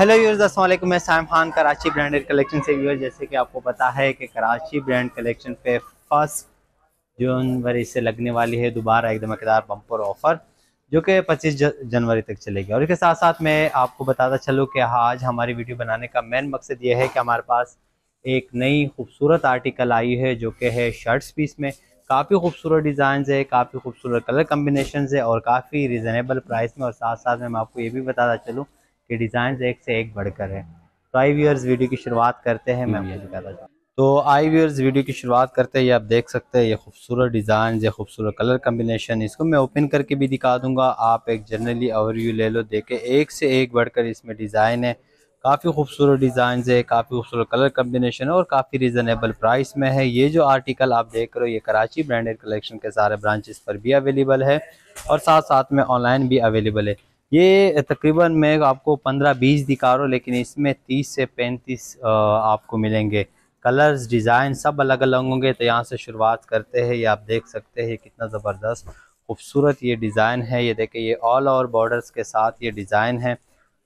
hello yours Aslam मैं Sam Khan Karachi branded collection से viewer जैसे कि आपको पता है कि कराची ब्रांड कलेक्शन पे फर्स्ट जनवरी से लगने वाली है दोबारा एक दमकदार बम्पर ऑफ़र जो कि 25 जनवरी तक चलेगी और इसके साथ साथ मैं आपको बताता चलूँ कि आज हमारी वीडियो बनाने का मेन मकसद ये है कि हमारे पास एक नई खूबसूरत आर्टिकल आई है जो कि है शर्ट्स पीस में काफ़ी खूबसूरत डिज़ाइन है काफ़ी खूबसूरत कलर कम्बिनेशन है और काफ़ी रिजनेबल प्राइस में और साथ साथ में मैं आपको ये भी बताता चलूँ कि डिज़ाइन एक से एक बढ़कर है तो आई व्यूअर्स वीडियो की शुरुआत करते हैं मैं दिखाता तो आई व्यूअर्स वीडियो की शुरुआत करते ही आप देख सकते हैं ये खूबसूरत डिज़ाइन ये खूबसूरत कलर कम्बिनेशन इसको मैं ओपन करके भी दिखा दूंगा आप एक जनरली ओवरव्यू ले लो देखे एक से एक बढ़कर इसमें डिज़ाइन है काफ़ी खूबसूरत डिज़ाइन है काफ़ी खूबसूरत कलर कम्बिनेशन है और काफ़ी रिजनेबल प्राइस में है ये जो आर्टिकल आप देख रहे हो ये कराची ब्रांडेड कलेक्शन के सारे ब्रांचेस पर भी अवेलेबल है और साथ साथ में ऑनलाइन भी अवेलेबल है ये तकरीबन मैं आपको 15-20 दिखा रहा हूँ लेकिन इसमें 30 से 35 आपको मिलेंगे कलर्स डिज़ाइन सब अलग अलग होंगे तो यहाँ से शुरुआत करते हैं ये आप देख सकते हैं कितना ज़बरदस्त खूबसूरत ये डिज़ाइन है ये देखें ये ऑल ओवर बॉर्डर्स के साथ ये डिज़ाइन है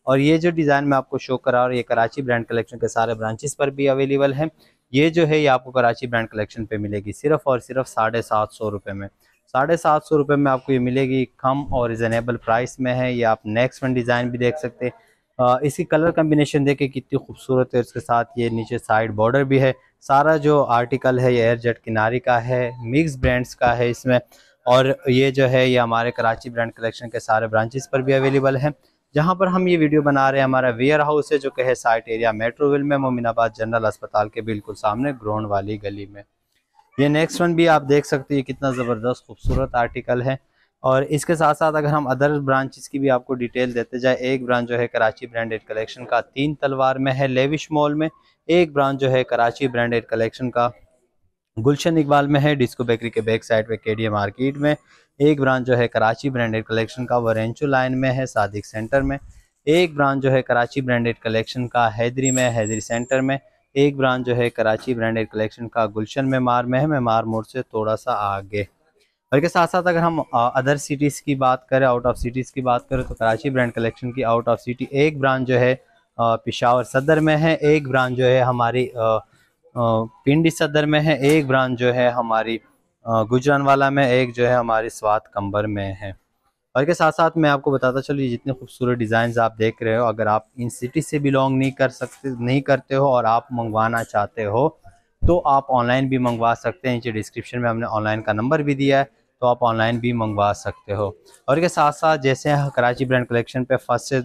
और ये जो डिज़ाइन मैं आपको शो करा रहा ये कराची ब्रांड कलेक्शन के सारे ब्रांचेस पर भी अवेलेबल है ये जो है ये आपको कराची ब्रांड कलेक्शन पे मिलेगी सिर्फ और सिर्फ साढ़े सात सौ रुपये में साढ़े सात सौ रुपये में आपको ये मिलेगी कम और रिजनेबल प्राइस में है ये आप नेक्स्ट वन डिज़ाइन भी देख सकते हैं इसकी कलर कम्बिनेशन देखें कितनी खूबसूरत है इसके साथ ये नीचे साइड बॉर्डर भी है सारा जो आर्टिकल है ये एयर जेट किनारी का है मिक्स ब्रांड्स का है इसमें और ये जो है ये हमारे कराची ब्रांड कलेक्शन के सारे ब्रांचेस पर भी अवेलेबल है जहाँ पर हम ये वीडियो बना रहे हैं हमारा वेयर हाउस है जो कहे साइट एरिया मेट्रोविल में मोमिनाबाद जनरल अस्पताल के बिल्कुल सामने ग्रोन वाली गली में ये नेक्स्ट वन भी आप देख सकते हो कितना ज़बरदस्त खूबसूरत आर्टिकल है और इसके साथ साथ अगर हम अदर ब्रांचेस की भी आपको डिटेल देते जाए एक ब्रांच जो है कराची ब्रांडेड कलेक्शन का तीन तलवार में है लेविश मॉल में एक ब्रांच जो है कराची ब्रांडेड कलेक्शन का गुलशन इकबाल में है डिस्को बेकरी के बैक साइड पे केडीए मार्केट में एक ब्रांच जो है कराची ब्रांडेड कलेक्शन का वरेंचो लाइन में है सादिक सेंटर में एक ब्रांच जो है कराची ब्रांडेड कलेक्शन का हैदरी में हैदरी सेंटर में एक ब्रांच जो है कराची ब्रांडेड कलेक्शन का गुलशन मेमार में है मेमार मोड़ से थोड़ा सा आगे और के साथ साथ अगर हम अदर सिटीज़ की बात करें आउट ऑफ सिटीज़ की बात करें तो कराची ब्रांड कलेक्शन की आउट ऑफ सिटी एक ब्रांच जो है पिशावर सदर में है एक ब्रांच जो है हमारी पिंडी सदर में है एक ब्रांच जो है हमारी वाला में एक जो है हमारी स्वात कंबर में है और के साथ साथ मैं आपको बताता चलूँ जितने खूबसूरत डिज़ाइन आप देख रहे हो अगर आप इन सिटी से बिलोंग नहीं कर सकते नहीं करते हो और आप मंगवाना चाहते हो तो आप ऑनलाइन भी मंगवा सकते हैं नीचे डिस्क्रिप्शन में हमने ऑनलाइन का नंबर भी दिया है तो आप ऑनलाइन भी मंगवा सकते हो और के साथ साथ जैसे कराची ब्रांड कलेक्शन पे फर्स्ट से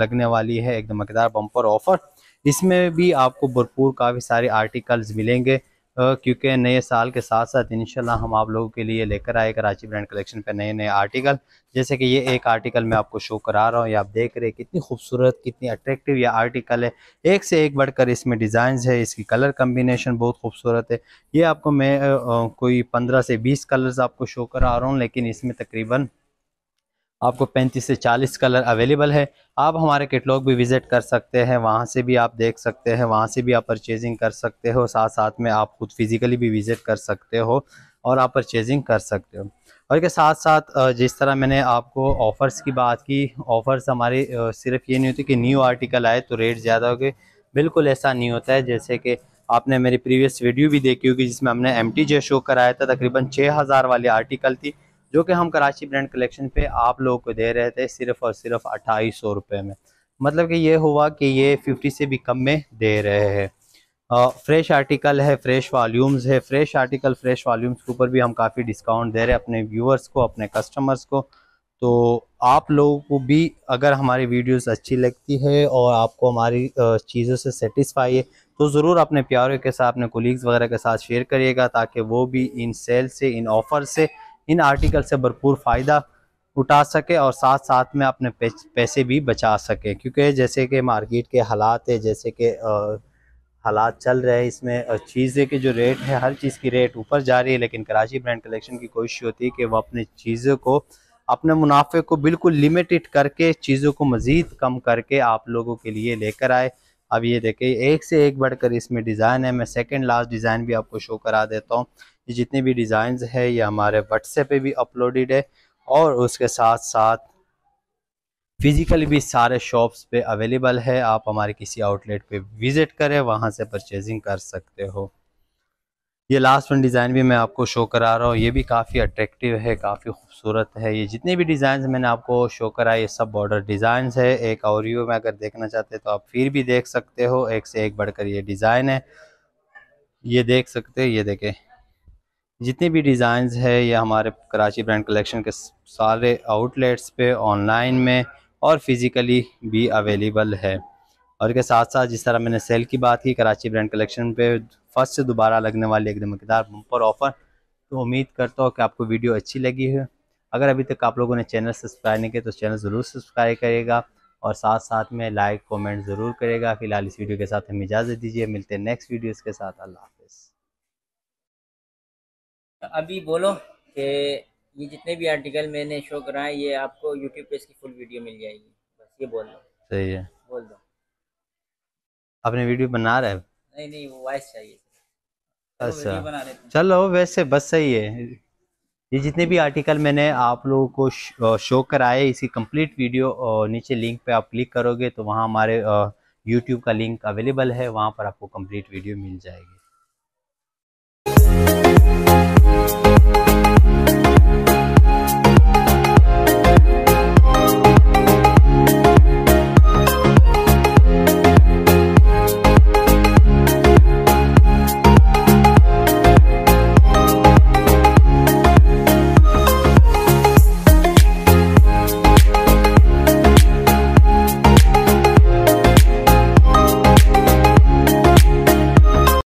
लगने वाली है एक धमाकेदार बम्पर ऑफ़र इसमें भी आपको भरपूर काफ़ी सारे आर्टिकल्स मिलेंगे क्योंकि नए साल के साथ साथ इनशाला हम आप लोगों के लिए लेकर आए कराची ब्रांड कलेक्शन पर नए नए आर्टिकल जैसे कि ये एक आर्टिकल मैं आपको शो करा रहा हूँ ये आप देख रहे हैं कितनी खूबसूरत कितनी अट्रैक्टिव ये आर्टिकल है एक से एक बढ़कर इसमें डिज़ाइन है इसकी कलर कम्बिनेशन बहुत खूबसूरत है ये आपको मैं कोई पंद्रह से बीस कलर्स आपको शो करा रहा हूँ लेकिन इसमें तकरीबन आपको 35 से 40 कलर अवेलेबल है आप हमारे कैटलॉग भी विज़िट कर सकते हैं वहाँ से भी आप देख सकते हैं वहाँ से भी आप परचेजिंग कर सकते हो साथ साथ में आप खुद फिज़िकली भी विज़िट कर सकते हो और आप परचेजिंग कर सकते हो और के साथ साथ जिस तरह मैंने आपको ऑफ़र्स की बात की ऑफ़र्स हमारे सिर्फ ये नहीं होती कि न्यू आर्टिकल आए तो रेट ज़्यादा हो गए बिल्कुल ऐसा नहीं होता है जैसे कि आपने मेरी प्रीवियस वीडियो भी देखी होगी जिसमें हमने एम टी जे शो कराया था तकरीबन हज़ार वाली आर्टिकल थी जो कि हम कराची ब्रांड कलेक्शन पे आप लोगों को दे रहे थे सिर्फ और सिर्फ अट्ठाईस सौ रुपये में मतलब कि ये हुआ कि ये फिफ्टी से भी कम में दे रहे हैं फ्रेश आर्टिकल है फ्रेश वॉल्यूम्स है फ्रेश आर्टिकल फ्रेश वॉल्यूम्स के ऊपर भी हम काफ़ी डिस्काउंट दे रहे हैं अपने व्यूअर्स को अपने कस्टमर्स को तो आप लोगों को भी अगर हमारी वीडियोस अच्छी लगती है और आपको हमारी चीज़ों से सेटिस्फाई है तो ज़रूर अपने प्यारों के साथ अपने कोलीग्स वगैरह के साथ शेयर करिएगा ताकि वो भी इन सेल से इन ऑफ़र से इन आर्टिकल से भरपूर फ़ायदा उठा सके और साथ साथ में अपने पैसे भी बचा सके क्योंकि जैसे कि मार्केट के हालात है जैसे कि हालात चल रहे हैं इसमें चीज़ें के जो रेट है हर चीज़ की रेट ऊपर जा रही है लेकिन कराची ब्रांड कलेक्शन की कोशिश होती है कि वह अपनी चीज़ों को अपने मुनाफे को बिल्कुल लिमिटेड करके चीज़ों को मज़ीद कम करके आप लोगों के लिए लेकर आए अब ये देखें एक से एक बढ़कर इसमें डिज़ाइन है मैं सेकंड लास्ट डिज़ाइन भी आपको शो करा देता हूँ ये जितने भी डिज़ाइन है ये हमारे व्हाट्सएप पे भी अपलोडेड है और उसके साथ साथ फिजिकली भी सारे शॉप्स पे अवेलेबल है आप हमारे किसी आउटलेट पे विज़िट करें वहाँ से परचेजिंग कर सकते हो ये लास्ट वन डिज़ाइन भी मैं आपको शो करा रहा हूँ ये भी काफ़ी अट्रैक्टिव है काफ़ी खूबसूरत है ये जितने भी डिज़ाइन मैंने आपको शो करा ये सब बॉर्डर डिज़ाइन है एक और यू में अगर देखना चाहते तो आप फिर भी देख सकते हो एक से एक बढ़कर ये डिज़ाइन है ये देख सकते ये देखें जितने भी डिज़ाइन है ये हमारे कराची ब्रांड कलेक्शन के सारे आउटलेट्स पे ऑनलाइन में और फिज़िकली भी अवेलेबल है और के साथ साथ जिस तरह मैंने सेल की बात की कराची ब्रांड कलेक्शन पे फर्स्ट से दोबारा लगने वाले एक धमकेदार बम्पर ऑफर तो उम्मीद करता हूँ कि आपको वीडियो अच्छी लगी है अगर अभी तक आप लोगों ने चैनल सब्सक्राइब नहीं किया तो चैनल ज़रूर सब्सक्राइब करेगा और साथ साथ में लाइक कमेंट ज़रूर करेगा फिलहाल इस वीडियो के साथ हमें इजाज़त दीजिए मिलते हैं नेक्स्ट वीडियोस के साथ अल्लाह हाफिज़ अभी बोलो कि ये जितने भी आर्टिकल मैंने शो कराए ये आपको यूट्यूब पे इसकी फुल वीडियो मिल जाएगी बस ये बोल दो सही है बोल दो अपने वीडियो बना रहे हैं नहीं नहीं वो वॉइस चाहिए तो अच्छा चलो वैसे बस सही है ये जितने भी आर्टिकल मैंने आप लोगों को शो, कराए इसी कंप्लीट वीडियो नीचे लिंक पे आप क्लिक करोगे तो वहाँ हमारे यूट्यूब का लिंक अवेलेबल है वहाँ पर आपको कंप्लीट वीडियो मिल जाएगी